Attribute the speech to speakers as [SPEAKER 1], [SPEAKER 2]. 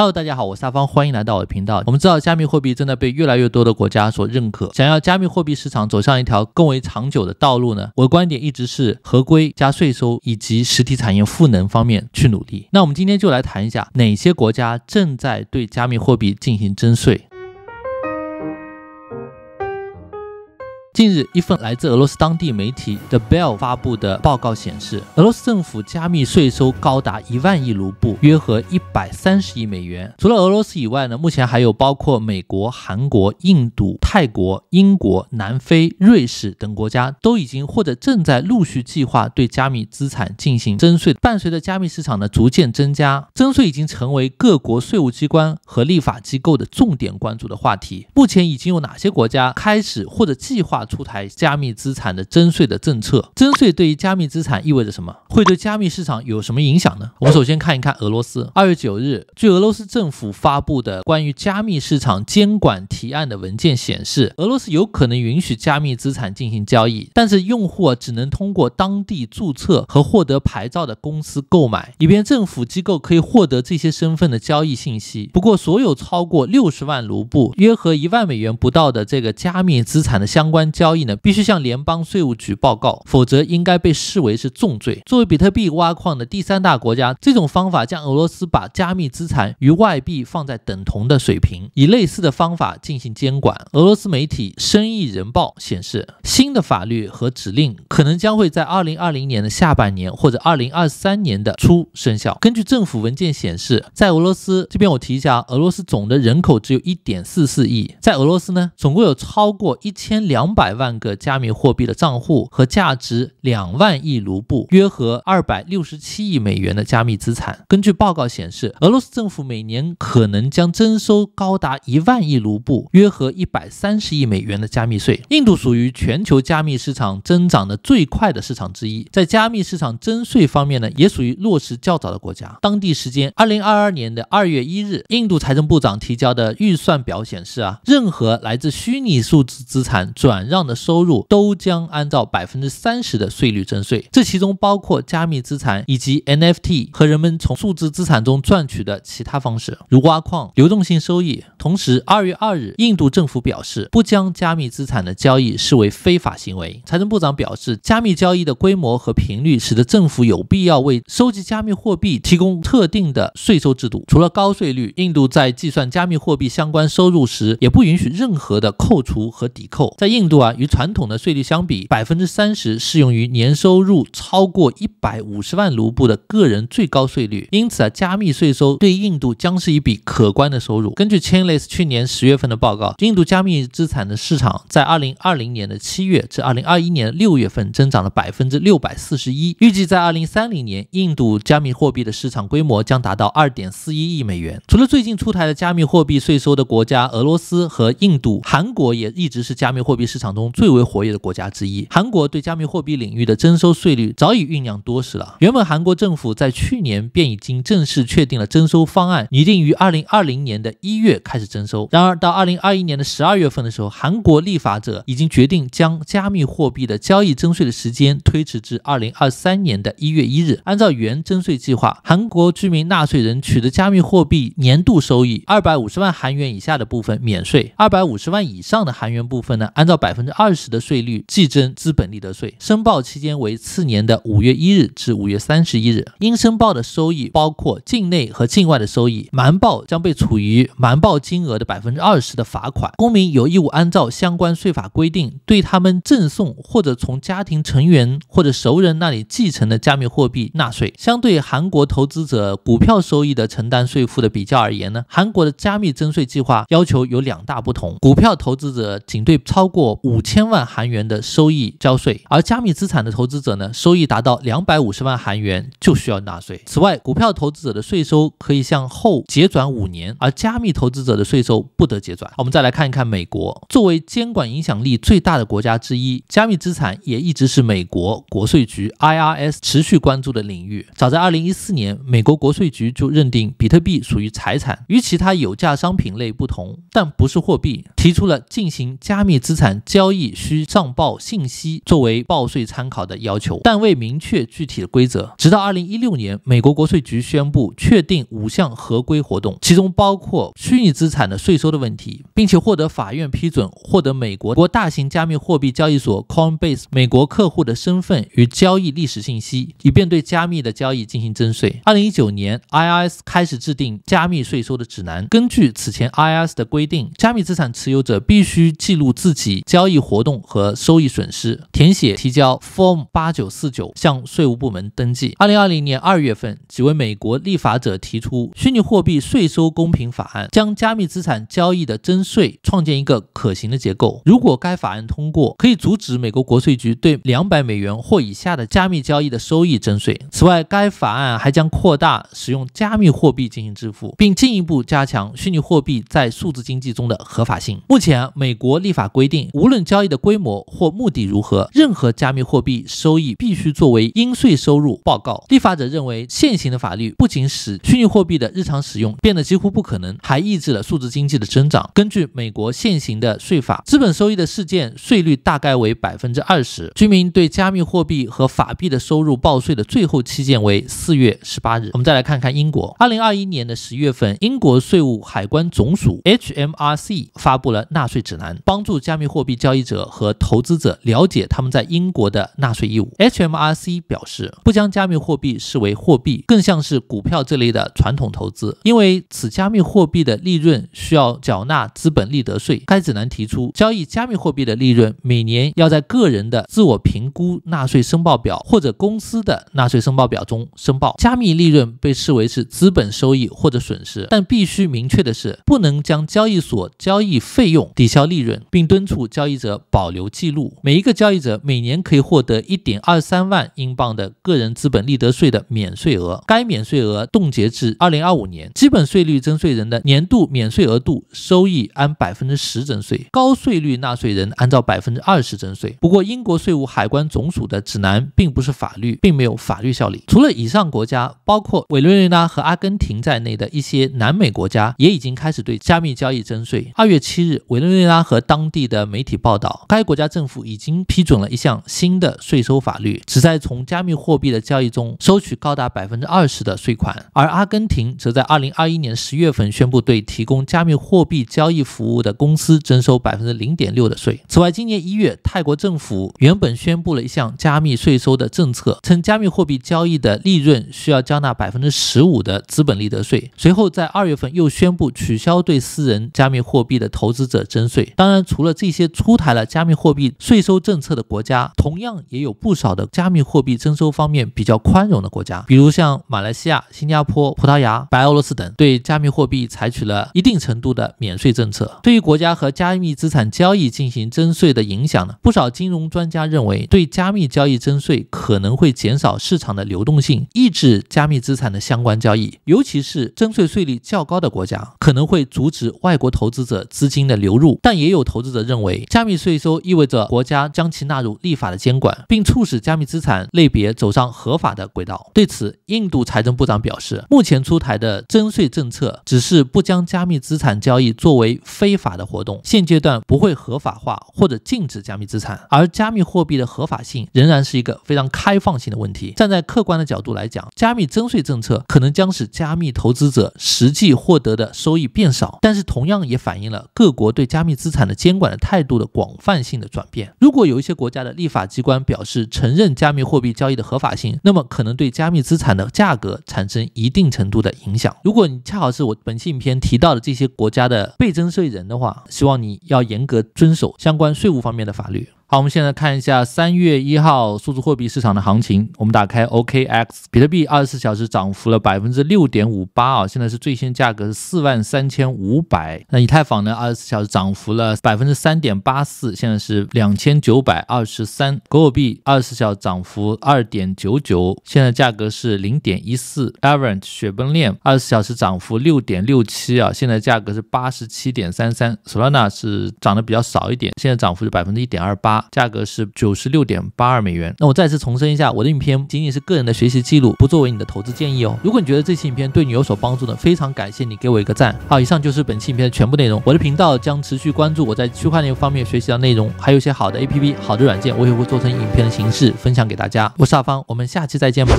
[SPEAKER 1] Hello，大家好，我是阿方，欢迎来到我的频道。我们知道，加密货币正在被越来越多的国家所认可。想要加密货币市场走上一条更为长久的道路呢？我的观点一直是合规加税收以及实体产业赋能方面去努力。那我们今天就来谈一下哪些国家正在对加密货币进行征税。近日，一份来自俄罗斯当地媒体的《The Bell》发布的报告显示，俄罗斯政府加密税收高达一万亿卢布，约合一百三十亿美元。除了俄罗斯以外呢，目前还有包括美国、韩国、印度、泰国、英国、南非、瑞士等国家，都已经或者正在陆续计划对加密资产进行征税。伴随着加密市场的逐渐增加，征税已经成为各国税务机关和立法机构的重点关注的话题。目前已经有哪些国家开始或者计划？出台加密资产的征税的政策，征税对于加密资产意味着什么？会对加密市场有什么影响呢？我们首先看一看俄罗斯。二月九日，据俄罗斯政府发布的关于加密市场监管提案的文件显示，俄罗斯有可能允许加密资产进行交易，但是用户只能通过当地注册和获得牌照的公司购买，以便政府机构可以获得这些身份的交易信息。不过，所有超过六十万卢布（约合一万美元不到）的这个加密资产的相关。交易呢，必须向联邦税务局报告，否则应该被视为是重罪。作为比特币挖矿的第三大国家，这种方法将俄罗斯把加密资产与外币放在等同的水平，以类似的方法进行监管。俄罗斯媒体《生意人报》显示，新的法律和指令可能将会在二零二零年的下半年或者二零二三年的初生效。根据政府文件显示，在俄罗斯这边，我提一下，俄罗斯总的人口只有一点四四亿，在俄罗斯呢，总共有超过一千两百。百万个加密货币的账户和价值两万亿卢布，约合二百六十七亿美元的加密资产。根据报告显示，俄罗斯政府每年可能将征收高达一万亿卢布，约合一百三十亿美元的加密税。印度属于全球加密市场增长的最快的市场之一，在加密市场征税方面呢，也属于落实较早的国家。当地时间二零二二年的二月一日，印度财政部长提交的预算表显示啊，任何来自虚拟数字资产转让。的收入都将按照百分之三十的税率征税，这其中包括加密资产以及 NFT 和人们从数字资产中赚取的其他方式，如挖矿、流动性收益。同时，二月二日，印度政府表示不将加密资产的交易视为非法行为。财政部长表示，加密交易的规模和频率使得政府有必要为收集加密货币提供特定的税收制度。除了高税率，印度在计算加密货币相关收入时也不允许任何的扣除和抵扣。在印度。与传统的税率相比，百分之三十适用于年收入超过一百五十万卢布的个人最高税率。因此啊，加密税收对印度将是一笔可观的收入。根据 c h a i n l e s t 去年十月份的报告，印度加密资产的市场在二零二零年的七月至二零二一年六月份增长了百分之六百四十一。预计在二零三零年，印度加密货币的市场规模将达到二点四一亿美元。除了最近出台的加密货币税收的国家俄罗斯和印度，韩国也一直是加密货币市场。中最为活跃的国家之一，韩国对加密货币领域的征收税率早已酝酿多时了。原本韩国政府在去年便已经正式确定了征收方案，拟定于二零二零年的一月开始征收。然而到二零二一年的十二月份的时候，韩国立法者已经决定将加密货币的交易征税的时间推迟至二零二三年的一月一日。按照原征税计划，韩国居民纳税人取得加密货币年度收益二百五十万韩元以下的部分免税，二百五十万以上的韩元部分呢，按照百分。百分之二十的税率计征资本利得税，申报期间为次年的五月一日至五月三十一日。应申报的收益包括境内和境外的收益，瞒报将被处于瞒报金额的百分之二十的罚款。公民有义务按照相关税法规定，对他们赠送或者从家庭成员或者熟人那里继承的加密货币纳税。相对韩国投资者股票收益的承担税负的比较而言呢，韩国的加密征税计划要求有两大不同：股票投资者仅对超过。五千万韩元的收益交税，而加密资产的投资者呢，收益达到两百五十万韩元就需要纳税。此外，股票投资者的税收可以向后结转五年，而加密投资者的税收不得结转。我们再来看一看美国，作为监管影响力最大的国家之一，加密资产也一直是美国国税局 （IRS） 持续关注的领域。早在二零一四年，美国国税局就认定比特币属于财产，与其他有价商品类不同，但不是货币，提出了进行加密资产交。交易需上报信息作为报税参考的要求，但未明确具体的规则。直到二零一六年，美国国税局宣布确定五项合规活动，其中包括虚拟资产的税收的问题，并且获得法院批准，获得美国国大型加密货币交易所 Coinbase 美国客户的身份与交易历史信息，以便对加密的交易进行征税。二零一九年，IRS 开始制定加密税收的指南。根据此前 IRS 的规定，加密资产持有者必须记录自己交。易。活动和收益损失，填写提交 Form 八九四九，向税务部门登记。二零二零年二月份，几位美国立法者提出《虚拟货币税收公平法案》，将加密资产交易的征税，创建一个可行的结构。如果该法案通过，可以阻止美国国税局对两百美元或以下的加密交易的收益征税。此外，该法案还将扩大使用加密货币进行支付，并进一步加强虚拟货币在数字经济中的合法性。目前，美国立法规定，无论交易的规模或目的如何？任何加密货币收益必须作为应税收入报告。立法者认为，现行的法律不仅使虚拟货币的日常使用变得几乎不可能，还抑制了数字经济的增长。根据美国现行的税法，资本收益的事件税率大概为百分之二十。居民对加密货币和法币的收入报税的最后期限为四月十八日。我们再来看看英国。二零二一年的十月份，英国税务海关总署 （HMRC） 发布了纳税指南，帮助加密货币交。交易者和投资者了解他们在英国的纳税义务。HMRC 表示，不将加密货币视为货币，更像是股票这类的传统投资，因为此加密货币的利润需要缴纳资本利得税。该指南提出，交易加密货币的利润每年要在个人的自我评估纳税申报表或者公司的纳税申报表中申报。加密利润被视为是资本收益或者损失，但必须明确的是，不能将交易所交易费用抵消利润，并敦促交易。易者保留记录，每一个交易者每年可以获得一点二三万英镑的个人资本利得税的免税额，该免税额冻结至二零二五年。基本税率征税人的年度免税额度收益按百分之十征税，高税率纳税人按照百分之二十征税。不过，英国税务海关总署的指南并不是法律，并没有法律效力。除了以上国家，包括委内瑞拉和阿根廷在内的一些南美国家，也已经开始对加密交易征税。二月七日，委内瑞拉和当地的媒体。报道，该国家政府已经批准了一项新的税收法律，旨在从加密货币的交易中收取高达百分之二十的税款。而阿根廷则在二零二一年十月份宣布对提供加密货币交易服务的公司征收百分之零点六的税。此外，今年一月，泰国政府原本宣布了一项加密税收的政策，称加密货币交易的利润需要交纳百分之十五的资本利得税。随后在二月份又宣布取消对私人加密货币的投资者征税。当然，除了这些措。出台了加密货币税收政策的国家，同样也有不少的加密货币征收方面比较宽容的国家，比如像马来西亚、新加坡、葡萄牙、白俄罗斯等，对加密货币采取了一定程度的免税政策。对于国家和加密资产交易进行征税的影响呢？不少金融专家认为，对加密交易征税可能会减少市场的流动性，抑制加密资产的相关交易。尤其是征税税率较高的国家，可能会阻止外国投资者资金的流入。但也有投资者认为，加加密税收意味着国家将其纳入立法的监管，并促使加密资产类别走上合法的轨道。对此，印度财政部长表示，目前出台的征税政策只是不将加密资产交易作为非法的活动，现阶段不会合法化或者禁止加密资产，而加密货币的合法性仍然是一个非常开放性的问题。站在客观的角度来讲，加密征税政策可能将使加密投资者实际获得的收益变少，但是同样也反映了各国对加密资产的监管的态度的。广泛性的转变。如果有一些国家的立法机关表示承认加密货币交易的合法性，那么可能对加密资产的价格产生一定程度的影响。如果你恰好是我本期影片提到的这些国家的被征税人的话，希望你要严格遵守相关税务方面的法律。好，我们现在看一下三月一号数字货币市场的行情。我们打开 OKX，比特币二十四小时涨幅了百分之六点五八啊，现在是最新价格是四万三千五百。那以太坊呢？二十四小时涨幅了百分之三点八四，现在是两千九百二十三。狗狗币二十四小时涨幅二点九九，现在价格是零点一四。a v a n t e 雪崩链二十四小时涨幅六点六七啊，现在价格是八十七点三三。Solana 是涨得比较少一点，现在涨幅是百分之一点二八。价格是九十六点八二美元。那我再次重申一下，我的影片仅仅是个人的学习记录，不作为你的投资建议哦。如果你觉得这期影片对你有所帮助呢，非常感谢你给我一个赞。好，以上就是本期影片的全部内容。我的频道将持续关注我在区块链方面学习的内容，还有一些好的 APP、好的软件，我也会做成影片的形式分享给大家。我是阿方，我们下期再见吧。